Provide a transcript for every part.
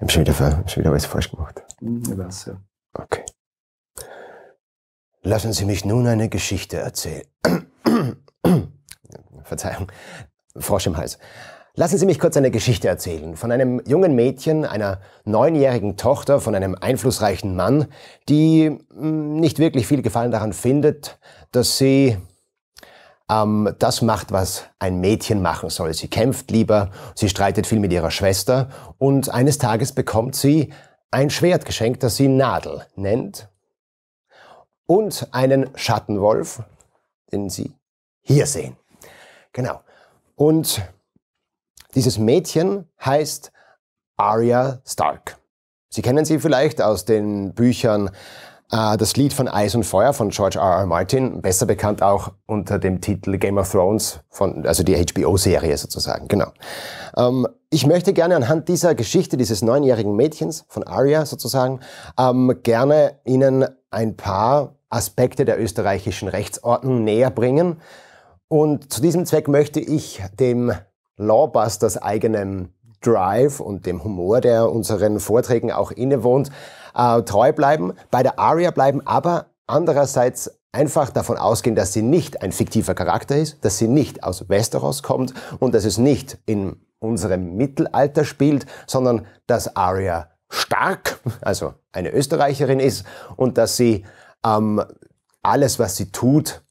Ich habe schon, hab schon wieder alles falsch gemacht. Ich weiß, ja. Okay. Lassen Sie mich nun eine Geschichte erzählen. Verzeihung, Frosch im Hals. Lassen Sie mich kurz eine Geschichte erzählen von einem jungen Mädchen, einer neunjährigen Tochter von einem einflussreichen Mann, die hm, nicht wirklich viel Gefallen daran findet, dass sie ähm, das macht, was ein Mädchen machen soll. Sie kämpft lieber, sie streitet viel mit ihrer Schwester und eines Tages bekommt sie ein Schwert geschenkt, das sie Nadel nennt und einen Schattenwolf, den Sie hier sehen. Genau. Und dieses Mädchen heißt Arya Stark. Sie kennen sie vielleicht aus den Büchern äh, das Lied von Eis und Feuer von George R. R. Martin, besser bekannt auch unter dem Titel Game of Thrones, von, also die HBO-Serie sozusagen, genau. Ähm, ich möchte gerne anhand dieser Geschichte dieses neunjährigen Mädchens von Arya sozusagen, ähm, gerne Ihnen ein paar Aspekte der österreichischen Rechtsordnung näher bringen. Und zu diesem Zweck möchte ich dem Lawbusters eigenen Drive und dem Humor, der unseren Vorträgen auch innewohnt, äh, treu bleiben, bei der Aria bleiben, aber andererseits einfach davon ausgehen, dass sie nicht ein fiktiver Charakter ist, dass sie nicht aus Westeros kommt und dass es nicht in unserem Mittelalter spielt, sondern dass Aria stark, also eine Österreicherin ist und dass sie ähm, alles, was sie tut,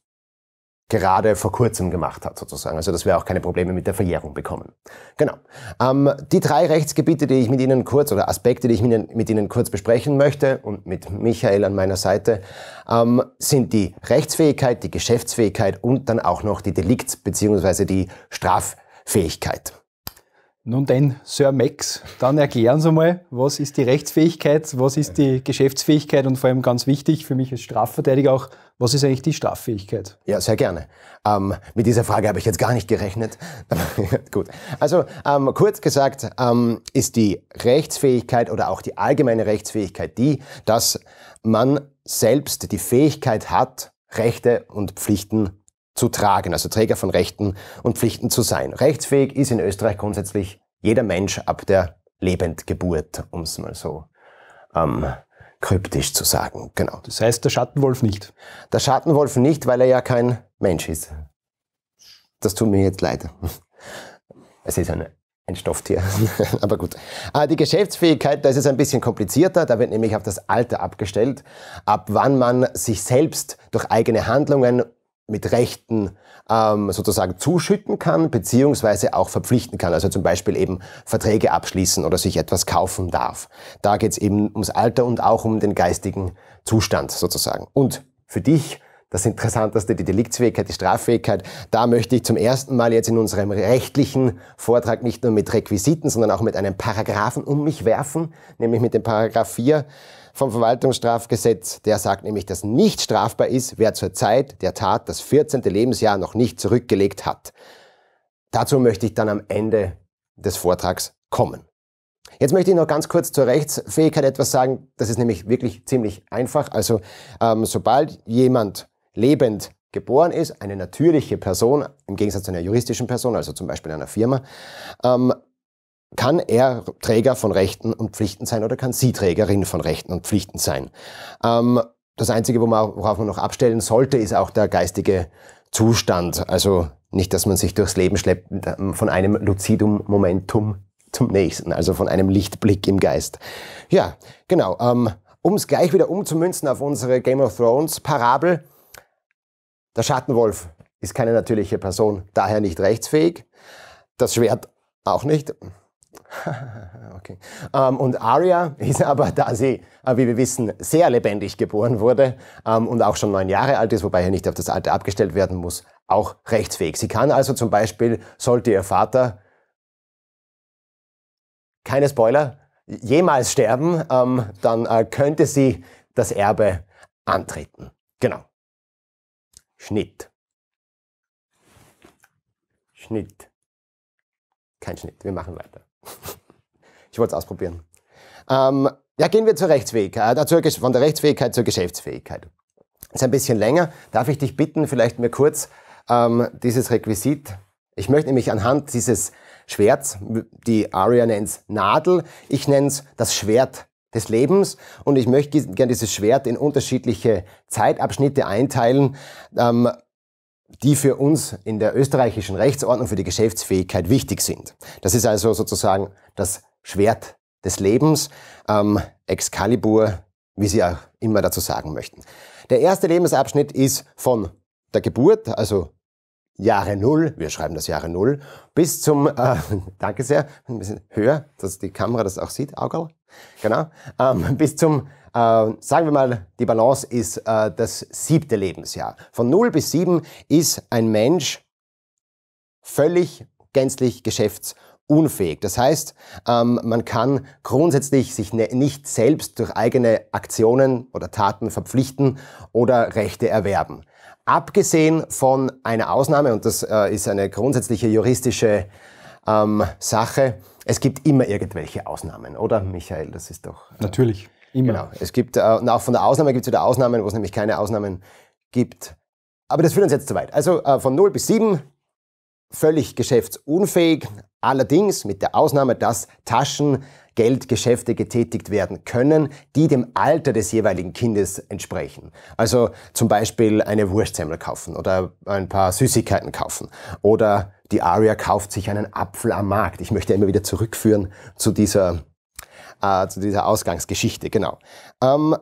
gerade vor kurzem gemacht hat, sozusagen. Also dass wir auch keine Probleme mit der Verjährung bekommen. Genau. Ähm, die drei Rechtsgebiete, die ich mit Ihnen kurz oder Aspekte, die ich mit Ihnen, mit Ihnen kurz besprechen möchte und mit Michael an meiner Seite, ähm, sind die Rechtsfähigkeit, die Geschäftsfähigkeit und dann auch noch die Delikts- bzw. die Straffähigkeit. Nun denn, Sir Max, dann erklären Sie mal, was ist die Rechtsfähigkeit, was ist die Geschäftsfähigkeit und vor allem ganz wichtig für mich als Strafverteidiger auch, was ist eigentlich die Straffähigkeit? Ja, sehr gerne. Ähm, mit dieser Frage habe ich jetzt gar nicht gerechnet. Gut. Also ähm, kurz gesagt ähm, ist die Rechtsfähigkeit oder auch die allgemeine Rechtsfähigkeit die, dass man selbst die Fähigkeit hat, Rechte und Pflichten zu tragen, also Träger von Rechten und Pflichten zu sein. Rechtsfähig ist in Österreich grundsätzlich jeder Mensch ab der Lebendgeburt, um es mal so ähm, kryptisch zu sagen. Genau. Das heißt, der Schattenwolf nicht. Der Schattenwolf nicht, weil er ja kein Mensch ist. Das tut mir jetzt leid. Es ist eine ein Stofftier. Aber gut. Ah, die Geschäftsfähigkeit, da ist es ein bisschen komplizierter. Da wird nämlich auf das Alter abgestellt, ab wann man sich selbst durch eigene Handlungen mit Rechten ähm, sozusagen zuschütten kann, beziehungsweise auch verpflichten kann. Also zum Beispiel eben Verträge abschließen oder sich etwas kaufen darf. Da geht es eben ums Alter und auch um den geistigen Zustand sozusagen. Und für dich das Interessanteste, die Deliktsfähigkeit, die Straffähigkeit. Da möchte ich zum ersten Mal jetzt in unserem rechtlichen Vortrag nicht nur mit Requisiten, sondern auch mit einem Paragraphen um mich werfen, nämlich mit dem Paragraph 4 vom Verwaltungsstrafgesetz. Der sagt nämlich, dass nicht strafbar ist, wer zur Zeit der Tat das 14. Lebensjahr noch nicht zurückgelegt hat. Dazu möchte ich dann am Ende des Vortrags kommen. Jetzt möchte ich noch ganz kurz zur Rechtsfähigkeit etwas sagen. Das ist nämlich wirklich ziemlich einfach. Also ähm, sobald jemand lebend geboren ist, eine natürliche Person, im Gegensatz zu einer juristischen Person, also zum Beispiel einer Firma, ähm, kann er Träger von Rechten und Pflichten sein oder kann sie Trägerin von Rechten und Pflichten sein? Ähm, das Einzige, worauf man noch abstellen sollte, ist auch der geistige Zustand. Also nicht, dass man sich durchs Leben schleppt ähm, von einem Lucidum Momentum zum nächsten, also von einem Lichtblick im Geist. Ja, genau. Ähm, um es gleich wieder umzumünzen auf unsere Game of Thrones Parabel. Der Schattenwolf ist keine natürliche Person, daher nicht rechtsfähig. Das Schwert auch nicht. okay. Ähm, und Aria ist aber, da sie, äh, wie wir wissen, sehr lebendig geboren wurde ähm, und auch schon neun Jahre alt ist, wobei er nicht auf das Alter abgestellt werden muss, auch rechtsfähig. Sie kann also zum Beispiel, sollte ihr Vater, keine Spoiler, jemals sterben, ähm, dann äh, könnte sie das Erbe antreten. Genau. Schnitt. Schnitt. Kein Schnitt, wir machen weiter. ich wollte es ausprobieren. Ähm, ja, gehen wir zur Rechtsfähigkeit, äh, von der Rechtsfähigkeit zur Geschäftsfähigkeit. Das ist ein bisschen länger. Darf ich dich bitten, vielleicht mir kurz ähm, dieses Requisit. Ich möchte nämlich anhand dieses Schwerts, die Aria nennt es Nadel, ich nenne es das Schwert des Lebens und ich möchte gerne dieses Schwert in unterschiedliche Zeitabschnitte einteilen, ähm, die für uns in der österreichischen Rechtsordnung für die Geschäftsfähigkeit wichtig sind. Das ist also sozusagen das Schwert des Lebens, ähm, Excalibur, wie Sie auch immer dazu sagen möchten. Der erste Lebensabschnitt ist von der Geburt, also Jahre Null, wir schreiben das Jahre Null, bis zum, äh, danke sehr, ein bisschen höher, dass die Kamera das auch sieht, Augerl, genau, ähm, bis zum ähm, sagen wir mal, die Balance ist äh, das siebte Lebensjahr. Von 0 bis 7 ist ein Mensch völlig, gänzlich geschäfts- unfähig. Das heißt, ähm, man kann grundsätzlich sich ne, nicht selbst durch eigene Aktionen oder Taten verpflichten oder Rechte erwerben. Abgesehen von einer Ausnahme, und das äh, ist eine grundsätzliche juristische ähm, Sache, es gibt immer irgendwelche Ausnahmen, oder Michael? Das ist doch. Äh, Natürlich. Immer. Genau. Es gibt, äh, und auch von der Ausnahme gibt es wieder Ausnahmen, wo es nämlich keine Ausnahmen gibt. Aber das führt uns jetzt zu weit. Also äh, von 0 bis 7 völlig geschäftsunfähig, allerdings mit der Ausnahme, dass Taschengeldgeschäfte getätigt werden können, die dem Alter des jeweiligen Kindes entsprechen. Also zum Beispiel eine Wurstsemmel kaufen oder ein paar Süßigkeiten kaufen oder die Aria kauft sich einen Apfel am Markt. Ich möchte immer wieder zurückführen zu dieser äh, zu dieser Ausgangsgeschichte, genau. Ähm,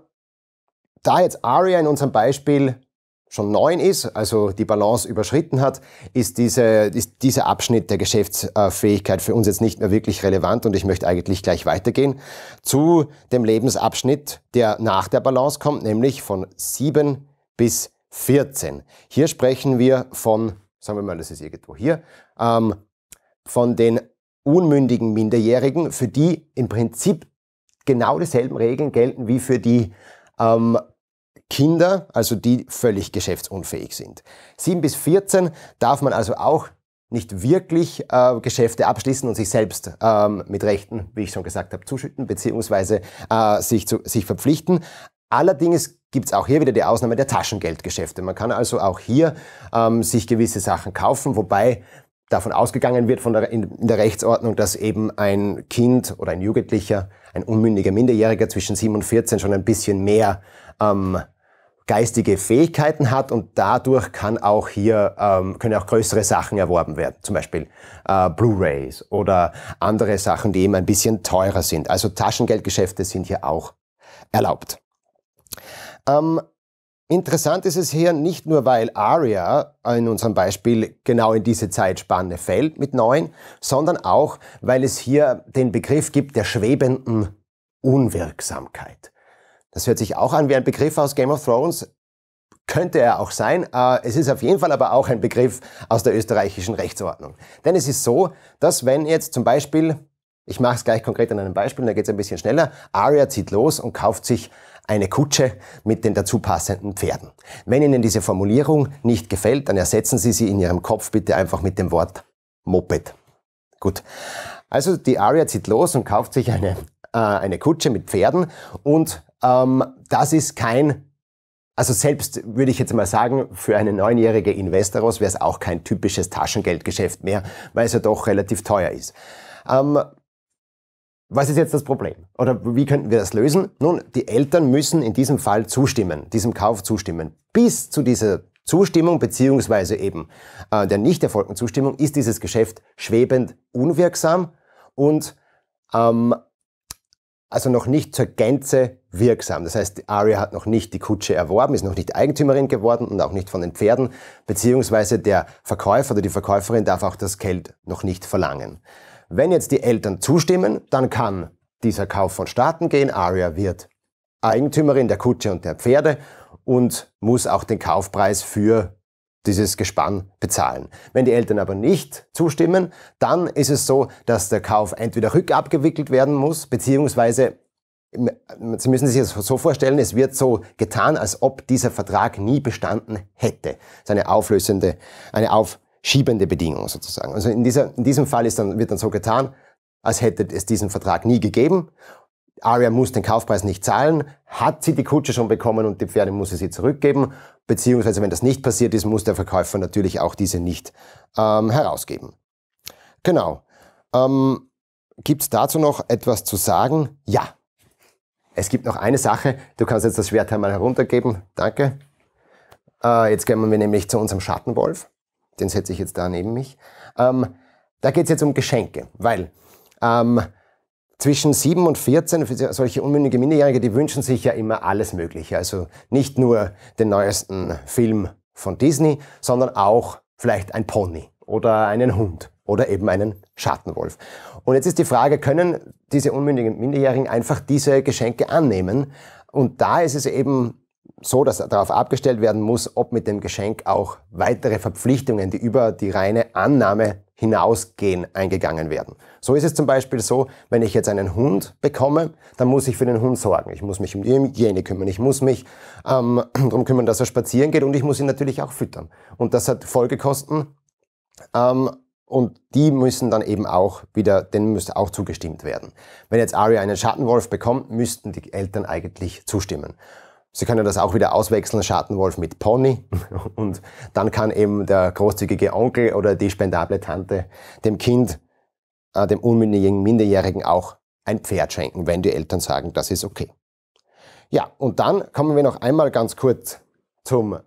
da jetzt Aria in unserem Beispiel schon neun ist, also die Balance überschritten hat, ist, diese, ist dieser Abschnitt der Geschäftsfähigkeit für uns jetzt nicht mehr wirklich relevant und ich möchte eigentlich gleich weitergehen zu dem Lebensabschnitt, der nach der Balance kommt, nämlich von 7 bis 14. Hier sprechen wir von, sagen wir mal, das ist irgendwo hier, ähm, von den unmündigen Minderjährigen, für die im Prinzip genau dieselben Regeln gelten wie für die ähm, Kinder, also die völlig geschäftsunfähig sind. 7 bis 14 darf man also auch nicht wirklich äh, Geschäfte abschließen und sich selbst ähm, mit Rechten, wie ich schon gesagt habe, zuschütten bzw. Äh, sich, zu, sich verpflichten. Allerdings gibt es auch hier wieder die Ausnahme der Taschengeldgeschäfte. Man kann also auch hier ähm, sich gewisse Sachen kaufen, wobei davon ausgegangen wird von der, in, in der Rechtsordnung, dass eben ein Kind oder ein Jugendlicher, ein unmündiger Minderjähriger zwischen 7 und 14 schon ein bisschen mehr ähm, geistige Fähigkeiten hat und dadurch kann auch hier, ähm, können auch größere Sachen erworben werden. Zum Beispiel äh, Blu-rays oder andere Sachen, die eben ein bisschen teurer sind. Also Taschengeldgeschäfte sind hier auch erlaubt. Ähm, Interessant ist es hier nicht nur, weil Aria in unserem Beispiel genau in diese Zeitspanne fällt mit 9, sondern auch, weil es hier den Begriff gibt der schwebenden Unwirksamkeit. Das hört sich auch an wie ein Begriff aus Game of Thrones. Könnte er auch sein. Äh, es ist auf jeden Fall aber auch ein Begriff aus der österreichischen Rechtsordnung. Denn es ist so, dass wenn jetzt zum Beispiel ich mache es gleich konkret an einem Beispiel, da geht es ein bisschen schneller. Aria zieht los und kauft sich eine Kutsche mit den dazu passenden Pferden. Wenn Ihnen diese Formulierung nicht gefällt, dann ersetzen Sie sie in Ihrem Kopf bitte einfach mit dem Wort Moped. Gut. Also die Aria zieht los und kauft sich eine, äh, eine Kutsche mit Pferden und ähm, das ist kein also selbst würde ich jetzt mal sagen, für eine neunjährige Investoros wäre es auch kein typisches Taschengeldgeschäft mehr, weil es ja doch relativ teuer ist. Ähm, was ist jetzt das Problem? Oder wie könnten wir das lösen? Nun, die Eltern müssen in diesem Fall zustimmen, diesem Kauf zustimmen. Bis zu dieser Zustimmung beziehungsweise eben äh, der nicht erfolgten Zustimmung ist dieses Geschäft schwebend unwirksam und ähm, also noch nicht zur Gänze wirksam. Das heißt, Aria hat noch nicht die Kutsche erworben, ist noch nicht Eigentümerin geworden und auch nicht von den Pferden, beziehungsweise der Verkäufer oder die Verkäuferin darf auch das Geld noch nicht verlangen. Wenn jetzt die Eltern zustimmen, dann kann dieser Kauf von vonstatten gehen. Aria wird Eigentümerin der Kutsche und der Pferde und muss auch den Kaufpreis für dieses Gespann bezahlen. Wenn die Eltern aber nicht zustimmen, dann ist es so, dass der Kauf entweder rückabgewickelt werden muss, beziehungsweise Sie müssen sich das so vorstellen, es wird so getan, als ob dieser Vertrag nie bestanden hätte. Das ist eine auflösende, eine auf, schiebende Bedingung sozusagen. Also in, dieser, in diesem Fall ist dann, wird dann so getan, als hätte es diesen Vertrag nie gegeben. Aria muss den Kaufpreis nicht zahlen, hat sie die Kutsche schon bekommen und die Pferde muss sie sie zurückgeben, beziehungsweise wenn das nicht passiert ist, muss der Verkäufer natürlich auch diese nicht ähm, herausgeben. Genau. Ähm, gibt es dazu noch etwas zu sagen? Ja. Es gibt noch eine Sache, du kannst jetzt das Schwert einmal heruntergeben, danke. Äh, jetzt kommen wir nämlich zu unserem Schattenwolf den setze ich jetzt da neben mich. Ähm, da geht es jetzt um Geschenke, weil ähm, zwischen 7 und 14, solche unmündige Minderjährige, die wünschen sich ja immer alles Mögliche. Also nicht nur den neuesten Film von Disney, sondern auch vielleicht ein Pony oder einen Hund oder eben einen Schattenwolf. Und jetzt ist die Frage, können diese unmündigen Minderjährigen einfach diese Geschenke annehmen? Und da ist es eben so, dass darauf abgestellt werden muss, ob mit dem Geschenk auch weitere Verpflichtungen, die über die reine Annahme hinausgehen, eingegangen werden. So ist es zum Beispiel so, wenn ich jetzt einen Hund bekomme, dann muss ich für den Hund sorgen. Ich muss mich um jene kümmern. Ich muss mich ähm, darum kümmern, dass er spazieren geht und ich muss ihn natürlich auch füttern. Und das hat Folgekosten. Ähm, und die müssen dann eben auch wieder, denen müsste auch zugestimmt werden. Wenn jetzt Aria einen Schattenwolf bekommt, müssten die Eltern eigentlich zustimmen. Sie können das auch wieder auswechseln, Schattenwolf mit Pony. Und dann kann eben der großzügige Onkel oder die spendable Tante dem Kind, äh, dem unmündigen Minderjährigen auch ein Pferd schenken, wenn die Eltern sagen, das ist okay. Ja, und dann kommen wir noch einmal ganz kurz zum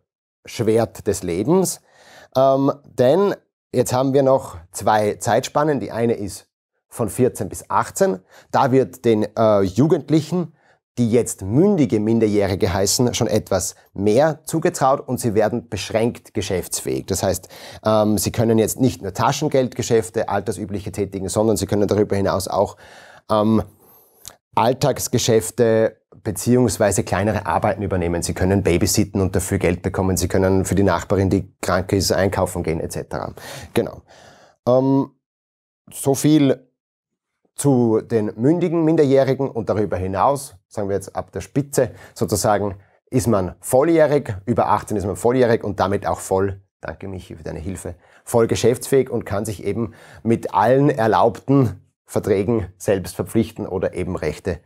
Schwert des Lebens. Ähm, denn jetzt haben wir noch zwei Zeitspannen. Die eine ist von 14 bis 18. Da wird den äh, Jugendlichen die jetzt mündige Minderjährige heißen, schon etwas mehr zugetraut und sie werden beschränkt geschäftsfähig. Das heißt, ähm, sie können jetzt nicht nur Taschengeldgeschäfte, altersübliche tätigen, sondern sie können darüber hinaus auch ähm, Alltagsgeschäfte beziehungsweise kleinere Arbeiten übernehmen. Sie können babysitten und dafür Geld bekommen. Sie können für die Nachbarin, die krank ist, einkaufen gehen etc. Genau. Ähm, so viel zu den mündigen Minderjährigen und darüber hinaus, sagen wir jetzt ab der Spitze sozusagen, ist man volljährig, über 18 ist man volljährig und damit auch voll, danke mich für deine Hilfe, voll geschäftsfähig und kann sich eben mit allen erlaubten Verträgen selbst verpflichten oder eben Rechte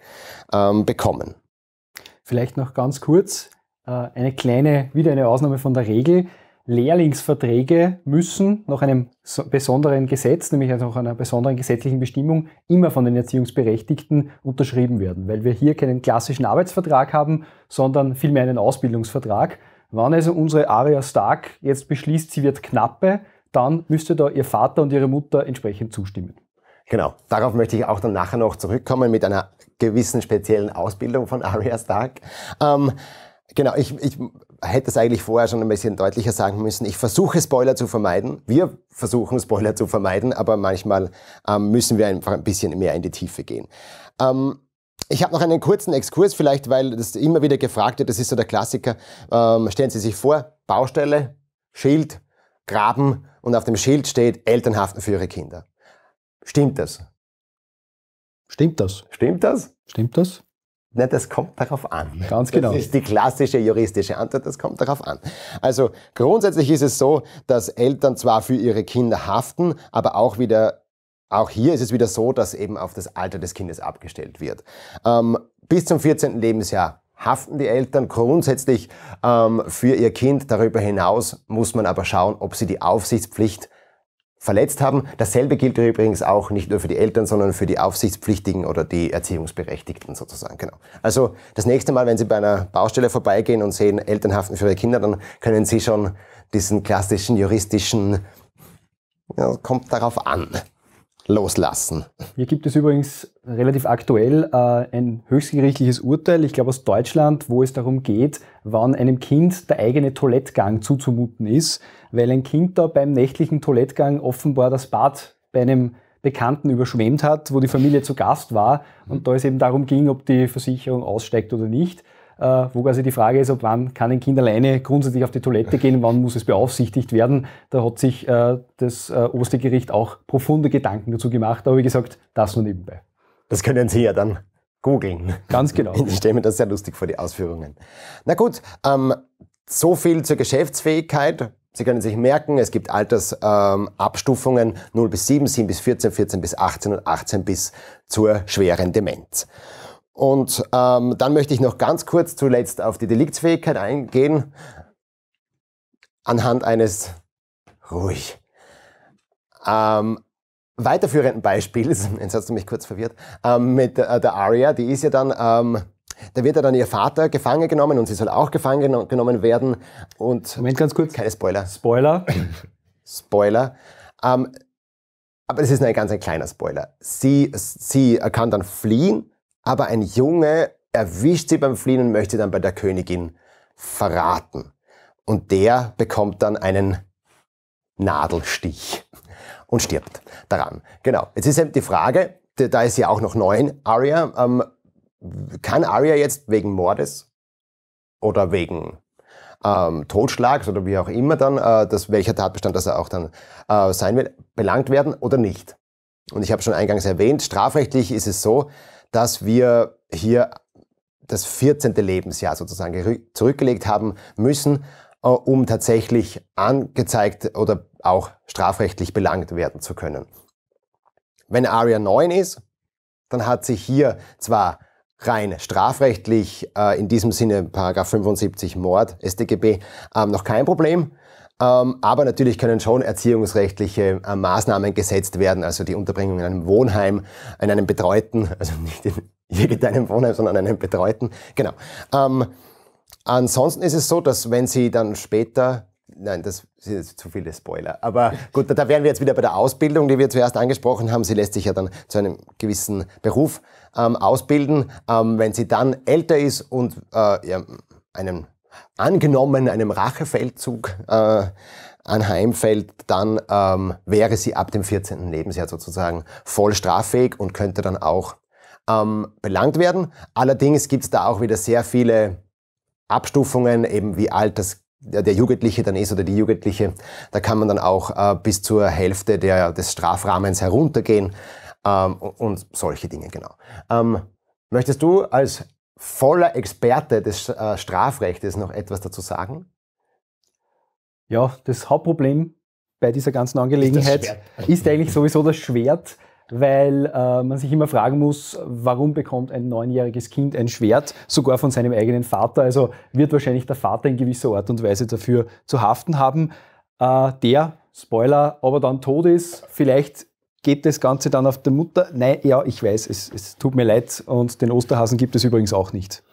ähm, bekommen. Vielleicht noch ganz kurz äh, eine kleine, wieder eine Ausnahme von der Regel. Lehrlingsverträge müssen nach einem besonderen Gesetz, nämlich also nach einer besonderen gesetzlichen Bestimmung, immer von den Erziehungsberechtigten unterschrieben werden, weil wir hier keinen klassischen Arbeitsvertrag haben, sondern vielmehr einen Ausbildungsvertrag. Wann also unsere Aria Stark jetzt beschließt, sie wird Knappe, dann müsste da ihr Vater und ihre Mutter entsprechend zustimmen. Genau, darauf möchte ich auch dann nachher noch zurückkommen mit einer gewissen speziellen Ausbildung von Aria Stark. Ähm, genau, ich, ich hätte es eigentlich vorher schon ein bisschen deutlicher sagen müssen. Ich versuche Spoiler zu vermeiden. Wir versuchen Spoiler zu vermeiden, aber manchmal ähm, müssen wir einfach ein bisschen mehr in die Tiefe gehen. Ähm, ich habe noch einen kurzen Exkurs vielleicht, weil das immer wieder gefragt wird, das ist so der Klassiker. Ähm, stellen Sie sich vor, Baustelle, Schild, Graben und auf dem Schild steht Elternhaften für Ihre Kinder. Stimmt das? Stimmt das? Stimmt das? Stimmt das? Na, das kommt darauf an. Ganz genau. Das ist die klassische juristische Antwort, das kommt darauf an. Also grundsätzlich ist es so, dass Eltern zwar für ihre Kinder haften, aber auch wieder auch hier ist es wieder so, dass eben auf das Alter des Kindes abgestellt wird. Ähm, bis zum 14. Lebensjahr haften die Eltern grundsätzlich ähm, für ihr Kind. Darüber hinaus muss man aber schauen, ob sie die Aufsichtspflicht verletzt haben. Dasselbe gilt übrigens auch nicht nur für die Eltern, sondern für die Aufsichtspflichtigen oder die Erziehungsberechtigten sozusagen. Genau. Also das nächste Mal, wenn Sie bei einer Baustelle vorbeigehen und sehen Elternhaften für ihre Kinder, dann können Sie schon diesen klassischen juristischen ja, kommt darauf an loslassen. Hier gibt es übrigens relativ aktuell äh, ein höchstgerichtliches Urteil, ich glaube aus Deutschland, wo es darum geht, wann einem Kind der eigene Toilettgang zuzumuten ist, weil ein Kind da beim nächtlichen Toilettgang offenbar das Bad bei einem Bekannten überschwemmt hat, wo die Familie zu Gast war und da es eben darum ging, ob die Versicherung aussteigt oder nicht. Äh, wo quasi also die Frage ist, ob wann kann ein Kind alleine grundsätzlich auf die Toilette gehen, wann muss es beaufsichtigt werden. Da hat sich äh, das äh, oberste Gericht auch profunde Gedanken dazu gemacht. Aber wie gesagt, das nur nebenbei. Das können Sie ja dann googeln. Ganz genau. Ich stelle mir das sehr lustig vor, die Ausführungen. Na gut, ähm, so viel zur Geschäftsfähigkeit. Sie können sich merken, es gibt Altersabstufungen ähm, 0 bis 7, 7 bis 14, 14 bis 18 und 18 bis zur schweren Demenz. Und ähm, dann möchte ich noch ganz kurz zuletzt auf die Deliktsfähigkeit eingehen, anhand eines ruhig ähm, weiterführenden Beispiels. Jetzt hast du mich kurz verwirrt. Ähm, mit äh, der Aria, die ist ja dann, ähm, da wird ja dann ihr Vater gefangen genommen und sie soll auch gefangen genommen werden. Und Moment, ganz kurz. Keine Spoiler. Spoiler. Spoiler. Ähm, aber es ist nur ein ganz ein kleiner Spoiler. Sie, sie kann dann fliehen aber ein Junge erwischt sie beim Fliehen und möchte dann bei der Königin verraten. Und der bekommt dann einen Nadelstich und stirbt daran. Genau. Jetzt ist eben die Frage, da ist ja auch noch neu in Arya. Ähm, kann Aria jetzt wegen Mordes oder wegen ähm, Totschlags oder wie auch immer dann, äh, dass welcher Tatbestand das er auch dann äh, sein will, belangt werden oder nicht? Und ich habe schon eingangs erwähnt, strafrechtlich ist es so, dass wir hier das 14. Lebensjahr sozusagen zurückgelegt haben müssen, äh, um tatsächlich angezeigt oder auch strafrechtlich belangt werden zu können. Wenn ARIA 9 ist, dann hat sich hier zwar rein strafrechtlich, äh, in diesem Sinne Paragraph 75 Mord StGB, äh, noch kein Problem, ähm, aber natürlich können schon erziehungsrechtliche äh, Maßnahmen gesetzt werden, also die Unterbringung in einem Wohnheim, in einem Betreuten, also nicht in irgendeinem Wohnheim, sondern in einem Betreuten. Genau. Ähm, ansonsten ist es so, dass wenn Sie dann später Nein, das sind jetzt zu viele Spoiler. Aber gut, da wären wir jetzt wieder bei der Ausbildung, die wir zuerst angesprochen haben. Sie lässt sich ja dann zu einem gewissen Beruf ähm, ausbilden. wenn sie dann älter ist und äh, einen angenommen einem Rachefeldzug äh, anheimfällt, dann ähm, wäre sie ab dem 14. Lebensjahr sozusagen voll straffähig und könnte dann auch ähm, belangt werden. Allerdings gibt es da auch wieder sehr viele Abstufungen, eben wie alt das der Jugendliche dann ist oder die Jugendliche, da kann man dann auch äh, bis zur Hälfte der, des Strafrahmens heruntergehen ähm, und solche Dinge, genau. Ähm, möchtest du als voller Experte des äh, Strafrechts noch etwas dazu sagen? Ja, das Hauptproblem bei dieser ganzen Angelegenheit ist, ist eigentlich sowieso das Schwert, weil äh, man sich immer fragen muss, warum bekommt ein neunjähriges Kind ein Schwert, sogar von seinem eigenen Vater? Also wird wahrscheinlich der Vater in gewisser Art und Weise dafür zu haften haben, äh, der, Spoiler, aber dann tot ist, vielleicht geht das Ganze dann auf der Mutter? Nein, ja, ich weiß, es, es tut mir leid und den Osterhasen gibt es übrigens auch nicht.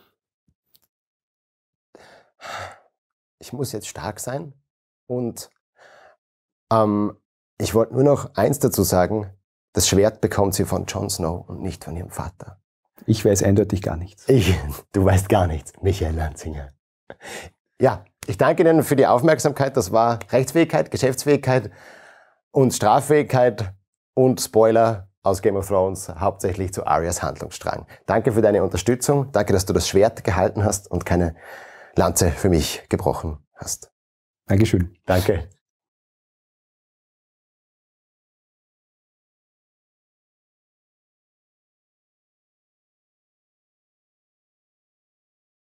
Ich muss jetzt stark sein und ähm, ich wollte nur noch eins dazu sagen. Das Schwert bekommt sie von Jon Snow und nicht von ihrem Vater. Ich weiß eindeutig gar nichts. Ich, du weißt gar nichts, Michael Lanzinger. Ja, ich danke Ihnen für die Aufmerksamkeit. Das war Rechtsfähigkeit, Geschäftsfähigkeit und Straffähigkeit und Spoiler aus Game of Thrones, hauptsächlich zu Arias Handlungsstrang. Danke für deine Unterstützung, danke, dass du das Schwert gehalten hast und keine Lanze für mich gebrochen hast. Dankeschön. Danke.